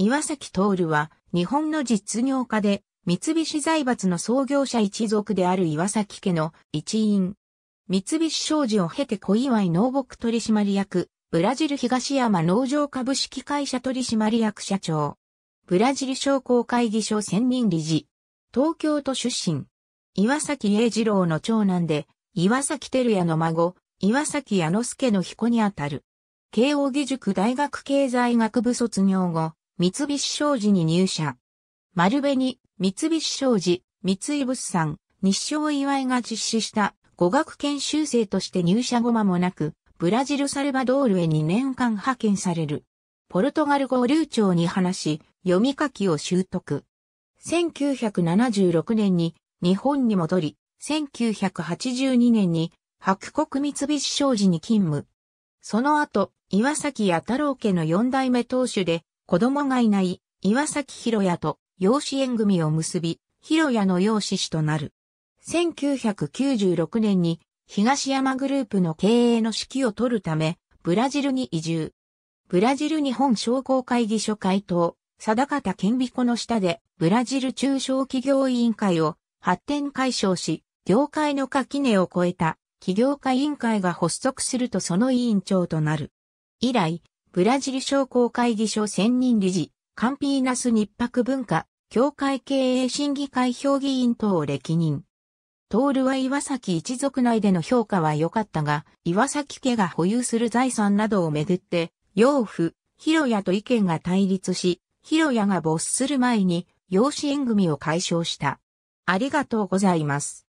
岩崎徹は、日本の実業家で、三菱財閥の創業者一族である岩崎家の一員。三菱商事を経て小祝農牧取締役、ブラジル東山農場株式会社取締役社長。ブラジル商工会議所専任理事。東京都出身。岩崎英二郎の長男で、岩崎照也の孫、岩崎矢之助の彦にあたる。慶應義塾大学経済学部卒業後、三菱商事に入社。丸紅、三菱商事、三井物産、日商祝いが実施した語学研修生として入社後間もなく、ブラジルサルバドールへ2年間派遣される。ポルトガル語を流暢に話し、読み書きを習得。1976年に日本に戻り、1982年に白国三菱商事に勤務。その後、岩崎や太郎家の四代目当主で、子供がいない岩崎博也と養子縁組を結び、博也の養子子となる。1996年に東山グループの経営の指揮を取るため、ブラジルに移住。ブラジル日本商工会議所会頭、定方健美子の下で、ブラジル中小企業委員会を発展解消し、業界の垣根を超えた企業家委員会が発足するとその委員長となる。以来、ブラジル商工会議所専任理事、カンピーナス日泊文化、協会経営審議会評議員等を歴任。トールは岩崎一族内での評価は良かったが、岩崎家が保有する財産などをめぐって、養父、広屋と意見が対立し、広屋が没する前に養子縁組を解消した。ありがとうございます。